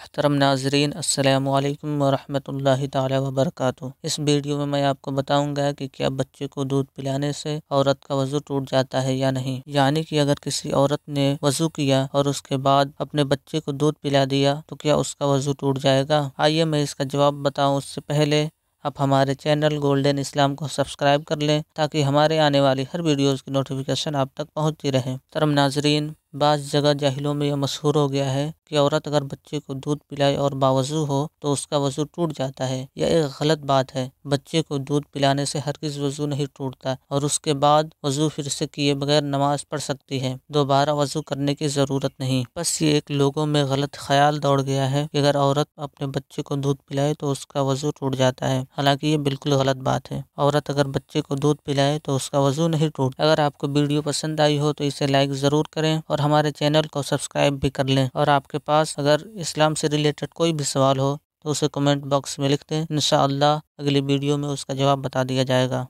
अहतरम नाजरीन अल्लाम वरहमल तबरक इस वीडियो में मैं आपको बताऊंगा कि क्या बच्चे को दूध पिलाने से औरत का वजू टूट जाता है या नहीं यानी कि अगर किसी औरत ने वजू किया और उसके बाद अपने बच्चे को दूध पिला दिया तो क्या उसका वजू टूट जाएगा आइए मैं इसका जवाब बताऊँ उससे पहले आप हमारे चैनल गोल्डन इस्लाम को सब्सक्राइब कर लें ताकि हमारे आने वाली हर वीडियोज़ की नोटिफिकेशन आप तक पहुँचती रहे तरम नाजरीन बाज़ जगह जाहिलों में यह मशहूर हो गया है कि औरत अगर बच्चे को दूध पिलाए और बावजू हो तो उसका वजू टूट जाता है यह एक गलत बात है बच्चे को दूध पिलाने से हर किस वजू नहीं टूटता और उसके बाद वजू फिर से किए बगैर नमाज पढ़ सकती है दोबारा वजू करने की ज़रूरत नहीं बस ये एक लोगों में गलत ख्याल दौड़ गया है कि अगर औरत अपने बच्चे को दूध पिलाए तो उसका वजू टूट जाता है हालांकि ये बिल्कुल गलत बात है औरत अगर बच्चे को दूध पिलाए तो उसका वजू नहीं टूट अगर आपको वीडियो पसंद आई हो तो इसे लाइक ज़रूर करें और और हमारे चैनल को सब्सक्राइब भी कर लें और आपके पास अगर इस्लाम से रिलेटेड कोई भी सवाल हो तो उसे कमेंट बॉक्स में लिख दें इन अगली वीडियो में उसका जवाब बता दिया जाएगा